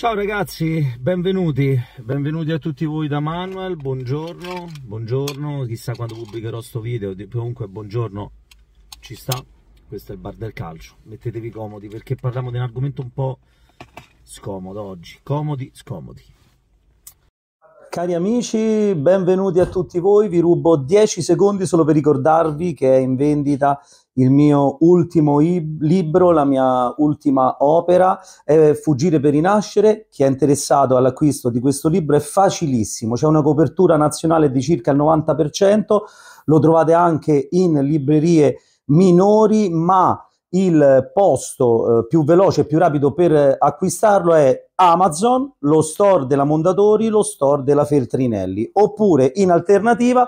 Ciao ragazzi, benvenuti, benvenuti a tutti voi da Manuel, buongiorno, buongiorno, chissà quando pubblicherò sto video, comunque buongiorno, ci sta, questo è il bar del calcio, mettetevi comodi perché parliamo di un argomento un po' scomodo oggi, comodi, scomodi. Cari amici, benvenuti a tutti voi. Vi rubo 10 secondi solo per ricordarvi che è in vendita il mio ultimo libro, la mia ultima opera, è Fuggire per rinascere. Chi è interessato all'acquisto di questo libro è facilissimo, c'è una copertura nazionale di circa il 90%, lo trovate anche in librerie minori, ma il posto eh, più veloce e più rapido per acquistarlo è Amazon, lo store della Mondadori, lo store della Feltrinelli. Oppure, in alternativa,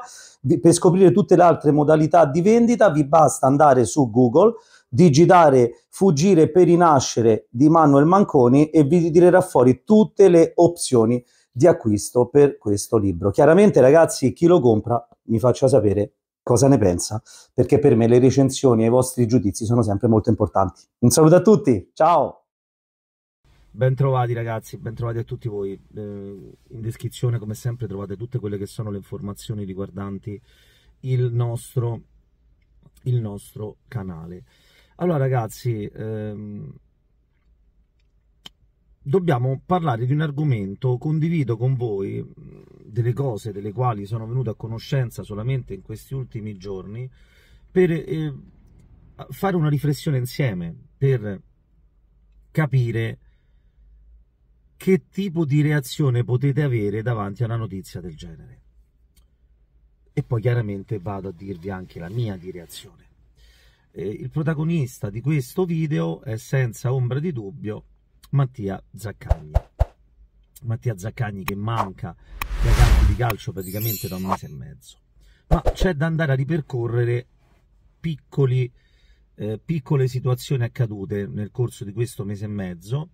per scoprire tutte le altre modalità di vendita, vi basta andare su Google, digitare Fuggire per rinascere di Manuel Manconi e vi tirerà fuori tutte le opzioni di acquisto per questo libro. Chiaramente, ragazzi, chi lo compra mi faccia sapere cosa ne pensa, perché per me le recensioni e i vostri giudizi sono sempre molto importanti. Un saluto a tutti, ciao! Bentrovati ragazzi, bentrovati a tutti voi. Eh, in descrizione come sempre trovate tutte quelle che sono le informazioni riguardanti il nostro, il nostro canale. Allora ragazzi, ehm, dobbiamo parlare di un argomento, condivido con voi mm, delle cose delle quali sono venuto a conoscenza solamente in questi ultimi giorni, per eh, fare una riflessione insieme, per capire che tipo di reazione potete avere davanti a una notizia del genere. E poi chiaramente vado a dirvi anche la mia di reazione. Eh, il protagonista di questo video è senza ombra di dubbio Mattia Zaccagni. Mattia Zaccagni che manca dai campi di calcio praticamente da un mese e mezzo. Ma c'è da andare a ripercorrere piccoli, eh, piccole situazioni accadute nel corso di questo mese e mezzo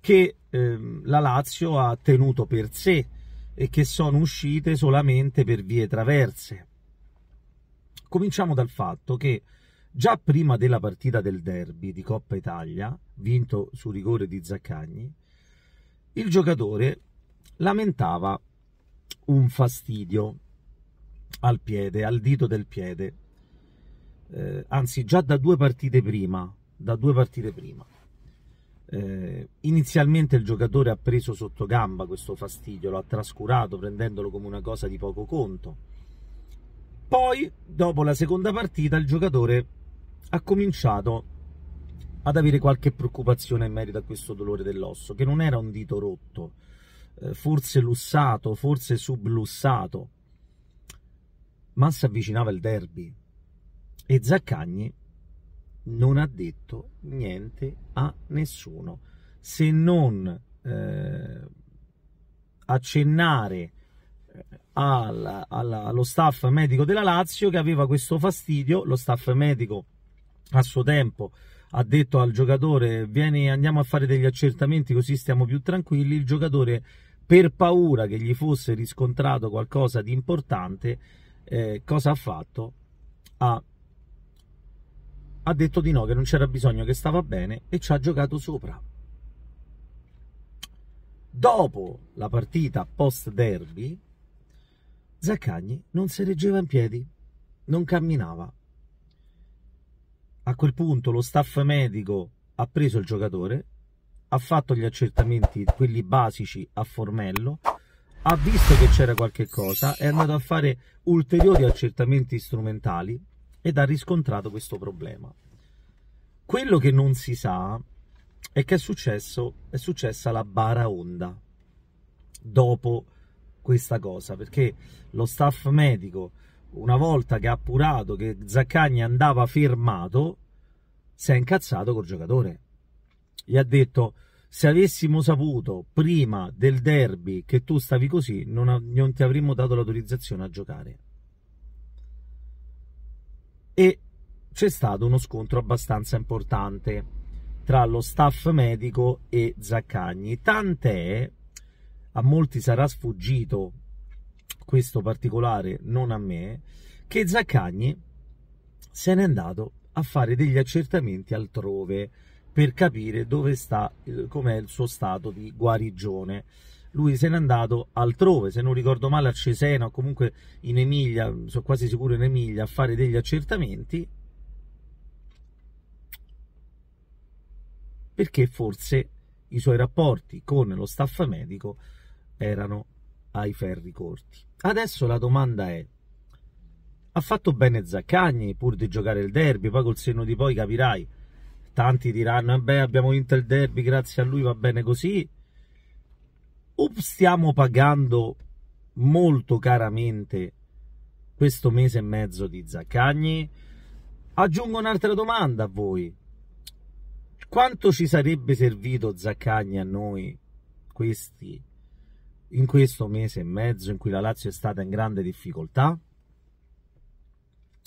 che eh, la Lazio ha tenuto per sé e che sono uscite solamente per vie traverse. Cominciamo dal fatto che Già prima della partita del derby di Coppa Italia, vinto su rigore di Zaccagni, il giocatore lamentava un fastidio al piede, al dito del piede. Eh, anzi, già da due partite prima, due partite prima. Eh, inizialmente il giocatore ha preso sotto gamba questo fastidio, lo ha trascurato prendendolo come una cosa di poco conto. Poi, dopo la seconda partita, il giocatore ha cominciato ad avere qualche preoccupazione in merito a questo dolore dell'osso, che non era un dito rotto, eh, forse lussato, forse sublussato, ma si avvicinava il derby e Zaccagni non ha detto niente a nessuno, se non eh, accennare eh, alla, alla, allo staff medico della Lazio che aveva questo fastidio, lo staff medico a suo tempo ha detto al giocatore vieni andiamo a fare degli accertamenti così stiamo più tranquilli, il giocatore per paura che gli fosse riscontrato qualcosa di importante, eh, cosa ha fatto? Ha, ha detto di no, che non c'era bisogno, che stava bene e ci ha giocato sopra. Dopo la partita post derby, Zaccagni non si reggeva in piedi, non camminava, a quel punto lo staff medico ha preso il giocatore, ha fatto gli accertamenti, quelli basici a Formello, ha visto che c'era qualche cosa, è andato a fare ulteriori accertamenti strumentali ed ha riscontrato questo problema. Quello che non si sa è che è, successo, è successa la baraonda dopo questa cosa, perché lo staff medico, una volta che ha appurato che Zaccagni andava fermato, si è incazzato col giocatore. Gli ha detto: Se avessimo saputo prima del derby che tu stavi così, non, non ti avremmo dato l'autorizzazione a giocare. E c'è stato uno scontro abbastanza importante tra lo staff medico e Zaccagni. Tant'è, a molti sarà sfuggito questo particolare, non a me, che Zaccagni se n'è andato a fare degli accertamenti altrove per capire dove sta, eh, com'è il suo stato di guarigione. Lui se n'è andato altrove, se non ricordo male a Cesena o comunque in Emilia, sono quasi sicuro in Emilia, a fare degli accertamenti perché forse i suoi rapporti con lo staff medico erano ai ferri corti. Adesso la domanda è ha fatto bene Zaccagni pur di giocare il derby, poi col senno di poi capirai. Tanti diranno, eh beh abbiamo vinto il derby, grazie a lui va bene così. O stiamo pagando molto caramente questo mese e mezzo di Zaccagni? Aggiungo un'altra domanda a voi. Quanto ci sarebbe servito Zaccagni a noi questi, in questo mese e mezzo in cui la Lazio è stata in grande difficoltà?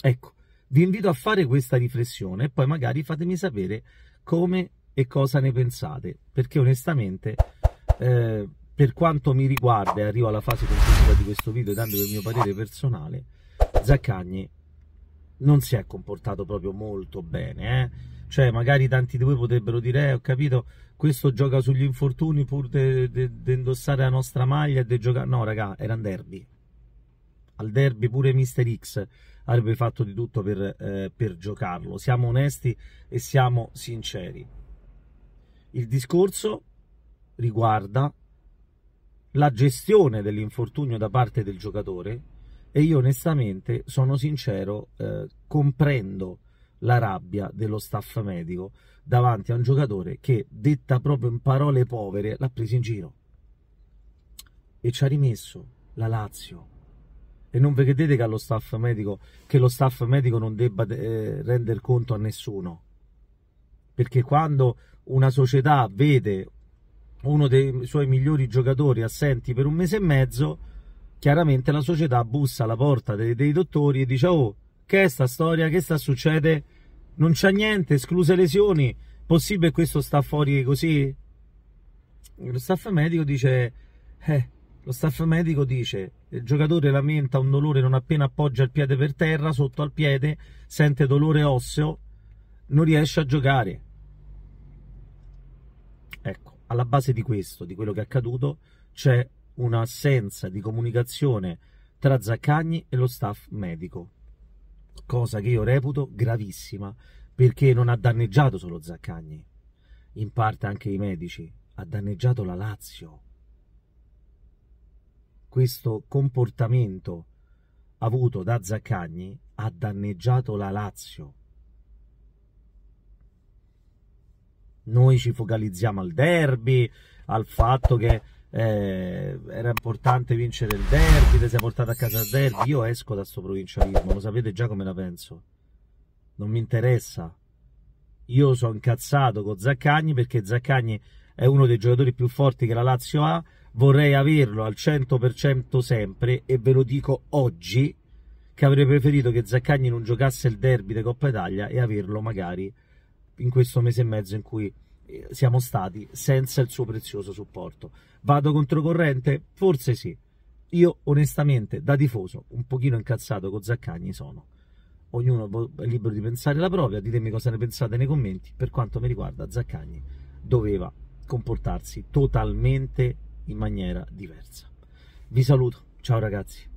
Ecco, vi invito a fare questa riflessione e poi magari fatemi sapere come e cosa ne pensate, perché onestamente eh, per quanto mi riguarda e arrivo alla fase conclusiva di questo video dando il mio parere personale, Zaccagni non si è comportato proprio molto bene, eh? cioè magari tanti di voi potrebbero dire eh, ho capito, questo gioca sugli infortuni pur di indossare la nostra maglia e di giocare, no raga, era un derby al derby pure Mister X avrebbe fatto di tutto per, eh, per giocarlo. Siamo onesti e siamo sinceri. Il discorso riguarda la gestione dell'infortunio da parte del giocatore e io onestamente sono sincero, eh, comprendo la rabbia dello staff medico davanti a un giocatore che, detta proprio in parole povere, l'ha preso in giro e ci ha rimesso la Lazio e non vedete che, allo staff medico, che lo staff medico non debba eh, rendere conto a nessuno. Perché quando una società vede uno dei suoi migliori giocatori assenti per un mese e mezzo, chiaramente la società bussa alla porta dei, dei dottori e dice oh, che è sta storia, che sta succede? Non c'è niente, escluse lesioni, possibile questo sta fuori così? Lo staff medico dice eh, lo staff medico dice il giocatore lamenta un dolore non appena appoggia il piede per terra, sotto al piede, sente dolore osseo, non riesce a giocare. Ecco, alla base di questo, di quello che è accaduto, c'è un'assenza di comunicazione tra Zaccagni e lo staff medico, cosa che io reputo gravissima perché non ha danneggiato solo Zaccagni, in parte anche i medici, ha danneggiato la Lazio questo comportamento avuto da Zaccagni ha danneggiato la Lazio. Noi ci focalizziamo al derby, al fatto che eh, era importante vincere il derby, ti sei portato a casa il derby, io esco da questo provincialismo, lo sapete già come la penso. Non mi interessa. Io sono incazzato con Zaccagni perché Zaccagni è uno dei giocatori più forti che la Lazio ha, vorrei averlo al 100% sempre e ve lo dico oggi che avrei preferito che Zaccagni non giocasse il derby di Coppa Italia e averlo magari in questo mese e mezzo in cui eh, siamo stati senza il suo prezioso supporto. Vado controcorrente? Forse sì. Io onestamente da tifoso un pochino incazzato con Zaccagni sono. Ognuno è libero di pensare la propria, ditemi cosa ne pensate nei commenti. Per quanto mi riguarda Zaccagni doveva comportarsi totalmente in maniera diversa. Vi saluto, ciao ragazzi.